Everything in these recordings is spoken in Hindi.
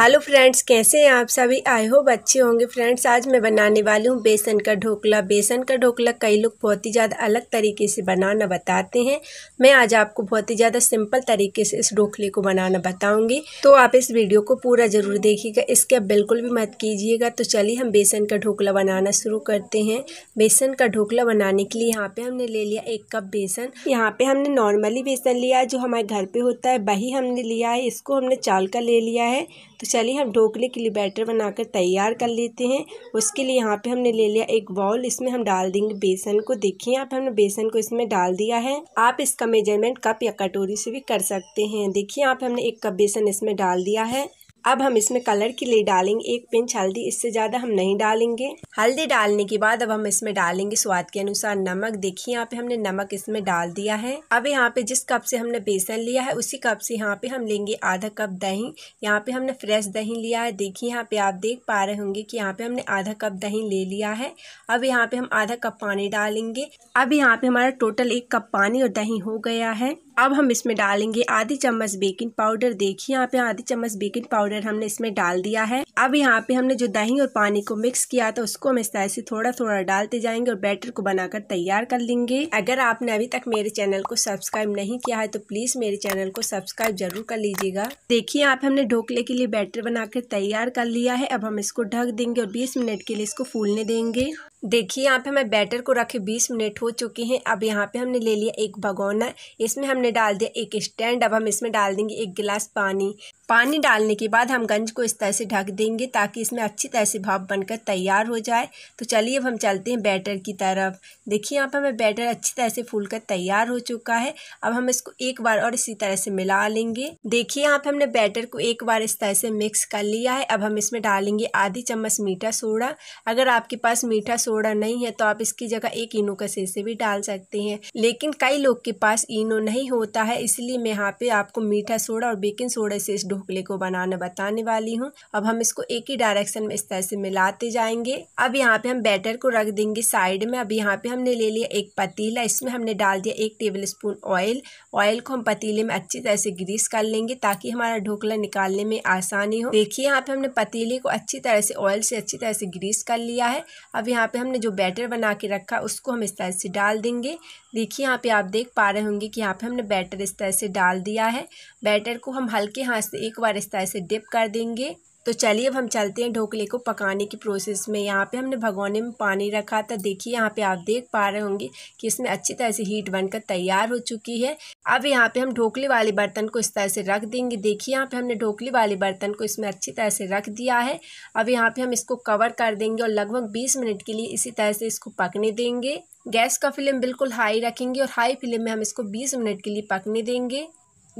हेलो फ्रेंड्स कैसे हैं आप सभी आई होप अच्छे होंगे फ्रेंड्स आज मैं बनाने वाली हूँ बेसन का ढोकला बेसन का ढोकला कई लोग बहुत ही ज़्यादा अलग तरीके से बनाना बताते हैं मैं आज आपको बहुत ही ज़्यादा सिंपल तरीके से इस ढोकले को बनाना बताऊंगी तो आप इस वीडियो को पूरा ज़रूर देखिएगा इसके आप बिल्कुल भी मत कीजिएगा तो चलिए हम बेसन का ढोकला बनाना शुरू करते हैं बेसन का ढोकला बनाने के लिए यहाँ पर हमने ले लिया एक कप बेसन यहाँ पर हमने नॉर्मली बेसन लिया है जो हमारे घर पर होता है वही हमने लिया है इसको हमने चाल का ले लिया है तो चलिए हम ढोकले के लिए बैटर बनाकर तैयार कर लेते हैं उसके लिए यहाँ पे हमने ले लिया एक बाउल इसमें हम डाल देंगे बेसन को देखिए यहाँ पे हमने बेसन को इसमें डाल दिया है आप इसका मेजरमेंट कप या कटोरी से भी कर सकते हैं देखिए यहाँ पे हमने एक कप बेसन इसमें डाल दिया है अब हम इसमें कलर के लिए डालेंगे एक पिंच हल्दी इससे ज़्यादा हम नहीं डालेंगे हल्दी डालने के बाद अब हम इसमें डालेंगे स्वाद के अनुसार नमक देखिए यहाँ पे हमने नमक इसमें डाल दिया है अब यहाँ पे जिस कप से हमने बेसन लिया है उसी कप से यहाँ पे हम लेंगे आधा कप दही यहाँ पे हमने फ्रेश दही लिया है देखिए यहाँ पे आप देख पा रहे होंगे कि यहाँ पे हमने आधा कप दही ले लिया है अब यहाँ पे हम आधा कप पानी डालेंगे अब यहाँ पे हमारा टोटल एक कप पानी और दही हो गया है अब हम इसमें डालेंगे आधी चम्मच बेकिंग पाउडर देखिए यहाँ पे आधी चम्मच बेकिंग पाउडर हमने इसमें डाल दिया है अब यहाँ पे हमने जो दही और पानी को मिक्स किया था उसको हम इस तरह से थोड़ा थोड़ा डालते जाएंगे और बैटर को बनाकर तैयार कर लेंगे अगर आपने अभी तक मेरे चैनल को सब्सक्राइब नहीं किया है तो प्लीज मेरे चैनल को सब्सक्राइब जरूर कर लीजिएगा देखिए यहाँ पे हमने ढोकले के लिए बैटर बनाकर तैयार कर लिया है अब हम इसको ढक देंगे और बीस मिनट के लिए इसको फूलने देंगे देखिए यहाँ पे हमें बैटर को रखे 20 मिनट हो चुके हैं अब यहाँ पे हमने ले लिया एक भगोना इसमें हमने डाल दिया एक स्टैंड अब हम इसमें डाल देंगे एक गिलास पानी पानी डालने के बाद हम गंज को इस तरह से ढक देंगे ताकि इसमें अच्छी तरह से भाप बनकर तैयार हो जाए तो चलिए अब हम चलते हैं बैटर की तरफ देखिए यहाँ पर हमें बैटर अच्छी तरह से फूल कर तैयार हो चुका है अब हम इसको एक बार और इसी तरह से मिला लेंगे देखिए यहाँ पर हमने बैटर को एक बार इस तरह से मिक्स कर लिया है अब हम इसमें डालेंगे आधी चम्मच मीठा सोडा अगर आपके पास मीठा सोडा नहीं है तो आप इसकी जगह एक इनो का सेसे भी डाल सकते हैं लेकिन कई लोग के पास इनो नहीं होता है इसलिए मैं यहाँ पे आपको मीठा सोडा और बेकिंग सोडा से इस ढोकले को बनाना बताने वाली हूँ अब हम इसको एक ही डायरेक्शन में इस तरह से मिलाते जाएंगे अब यहाँ पे हम बैटर को रख देंगे साइड में अब यहाँ पे हमने ले लिया एक पतीला इसमें हमने डाल दिया एक टेबल स्पून ऑयल ऑयल को हम पतीले में अच्छी तरह से ग्रीस कर लेंगे ताकि हमारा ढोकला निकालने में आसानी हो देखिए यहाँ पे हमने पतीले को अच्छी तरह से ऑयल से अच्छी तरह से ग्रीस कर लिया है अब यहाँ पे पे हमने जो बैटर बना के रखा उसको हम इस तरह से डाल देंगे देखिए यहाँ पे आप देख पा रहे होंगे कि यहाँ पे हमने बैटर इस तरह से डाल दिया है बैटर को हम हल्के हाथ से एक बार इस तरह से डिप कर देंगे तो चलिए अब हम चलते हैं ढोकले को पकाने की प्रोसेस में यहाँ पे हमने भगोने में पानी रखा था देखिए यहाँ पे आप देख पा रहे होंगे कि इसमें अच्छी तरह से हीट बनकर तैयार हो चुकी है अब यहाँ पे हम ढोकले वाले बर्तन को इस तरह से रख देंगे देखिए यहाँ पे हमने ढोकले वाले बर्तन को इसमें अच्छी तरह से रख दिया है अब यहाँ पे हम इसको कवर कर देंगे और लगभग बीस मिनट के लिए इसी तरह से इसको पकने देंगे गैस का फ्लेम बिल्कुल हाई रखेंगे और हाई फ्लेम में हम इसको बीस मिनट के लिए पकने देंगे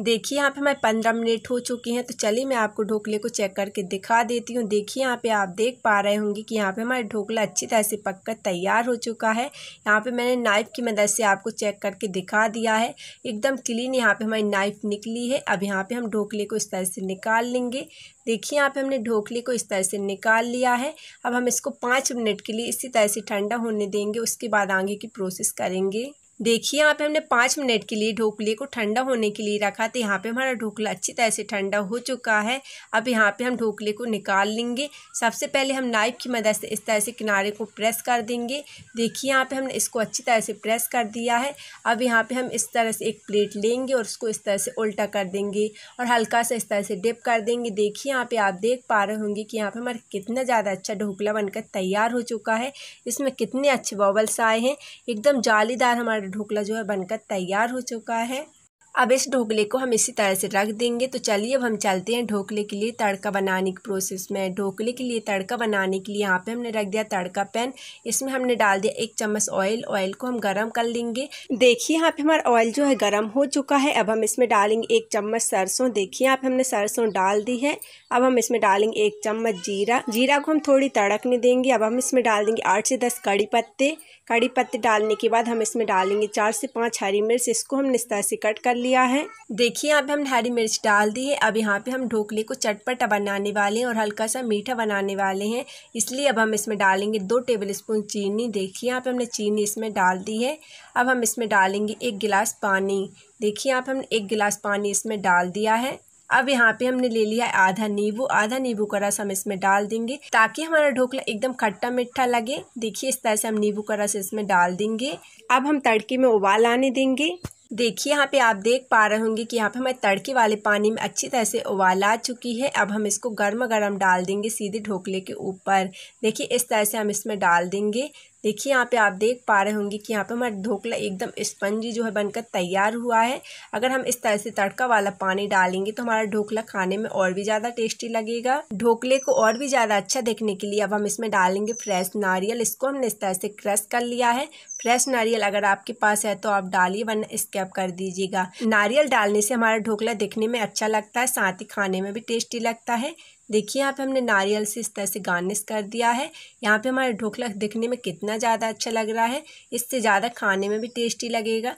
देखिए यहाँ पे हमारे पंद्रह मिनट हो चुकी हैं तो चलिए मैं आपको ढोकले को चेक करके दिखा देती हूँ देखिए यहाँ पे आप देख पा रहे होंगे कि यहाँ पे हमारा ढोकला अच्छी तरह से पककर तैयार हो चुका है यहाँ पे मैंने नाइफ़ की मदद से आपको चेक करके दिखा दिया है एकदम क्लीन यहाँ पर हमारी नाइफ़ निकली है अब यहाँ पर हम ढोकले को इस तरह से निकाल लेंगे देखिए यहाँ पे हमने ढोकले को इस तरह से निकाल लिया है अब हम इसको पाँच मिनट के लिए इसी तरह से ठंडा होने देंगे उसके बाद आगे की प्रोसेस करेंगे देखिए यहाँ पे हमने पाँच मिनट के लिए ढोकले को ठंडा होने के लिए रखा था यहाँ पे हमारा ढोकला अच्छी तरह से ठंडा हो चुका है अब यहाँ पे हम ढोकले को निकाल लेंगे सबसे पहले हम नाइफ की मदद से इस तरह से किनारे को प्रेस कर देंगे देखिए यहाँ पे हमने इसको अच्छी तरह से प्रेस कर दिया है अब यहाँ पर हम इस तरह से एक प्लेट लेंगे और उसको इस तरह से उल्टा कर देंगे और हल्का सा इस तरह से डिप कर देंगे देखिए यहाँ पे आप देख पा रहे होंगे कि यहाँ पर हमारा कितना ज़्यादा अच्छा ढोकला बनकर तैयार हो चुका है इसमें कितने अच्छे बॉबल्स आए हैं एकदम जालीदार हमारे ढोकला जो है बनकर तैयार हो चुका है अब इस ढोकले को हम इसी तरह से रख देंगे तो चलिए अब हम चलते हैं ढोकले के लिए तड़का बनाने के प्रोसेस में ढोकले के लिए तड़का बनाने के लिए यहाँ पे हमने रख दिया तड़का पैन इसमें हमने डाल दिया एक चम्मच ऑयल ऑयल को हम गर्म कर लेंगे देखिए यहाँ पे हमारा ऑयल जो है गर्म हो चुका है अब हम इसमें डालेंगे एक चम्मच सरसों देखिए यहाँ पे हमने सरसों डाल दी है अब हम इसमें डालेंगे एक चम्मच जीरा जीरा को हम थोड़ी तड़कने देंगे अब हम इसमें डाल देंगे आठ से दस कड़ी पत्ते कड़ी पत्ते डालने के बाद हम इसमें डालेंगे चार से पाँच हरी मिर्च इसको हमने इस तरह से कट कर लिया लिया है देखिए यहाँ पे हमने हरी मिर्च डाल दी है अब यहाँ पे हम ढोकले को चटपटा बनाने वाले हैं और हल्का सा मीठा बनाने वाले हैं इसलिए अब हम इसमें डालेंगे दो टेबल स्पून चीनी देखिए यहाँ पे हमने चीनी इसमें डाल दी है अब हम इसमें डालेंगे एक गिलास पानी देखिए यहाँ पे हमने एक गिलास पानी इसमें डाल दिया है अब यहाँ पे हमने ले लिया आधा नींबू आधा नींबू का रस हम इसमें डाल देंगे ताकि हमारा ढोकला एकदम खट्टा मीठा लगे देखिए इस तरह से हम नींबू का रस इसमें डाल देंगे अब हम तड़के में उबाल आने देंगे देखिए यहाँ पे आप देख पा रहे होंगे कि यहाँ पे हमें तड़के वाले पानी में अच्छी तरह से उबाल आ चुकी है अब हम इसको गर्म गर्म डाल देंगे सीधे ढोकले के ऊपर देखिए इस तरह से हम इसमें डाल देंगे देखिए यहाँ पे आप देख पा रहे होंगे कि यहाँ पे हमारा ढोकला एकदम स्पंजी जो है बनकर तैयार हुआ है अगर हम इस तरह से तड़का वाला पानी डालेंगे तो हमारा ढोकला खाने में और भी ज़्यादा टेस्टी लगेगा ढोकले को और भी ज़्यादा अच्छा देखने के लिए अब हम इसमें डालेंगे फ्रेश नारियल इसको हमने इस तरह से क्रश कर लिया है फ्रेश नारियल अगर आपके पास है तो आप डालिए वरना स्कैप कर दीजिएगा नारियल डालने से हमारा ढोकला देखने में अच्छा लगता है साथ ही खाने में भी टेस्टी लगता है देखिए यहाँ पे हमने नारियल से इस तरह से गार्निश कर दिया है यहाँ पे हमारा ढोकला दिखने में कितना ज़्यादा अच्छा लग रहा है इससे ज़्यादा खाने में भी टेस्टी लगेगा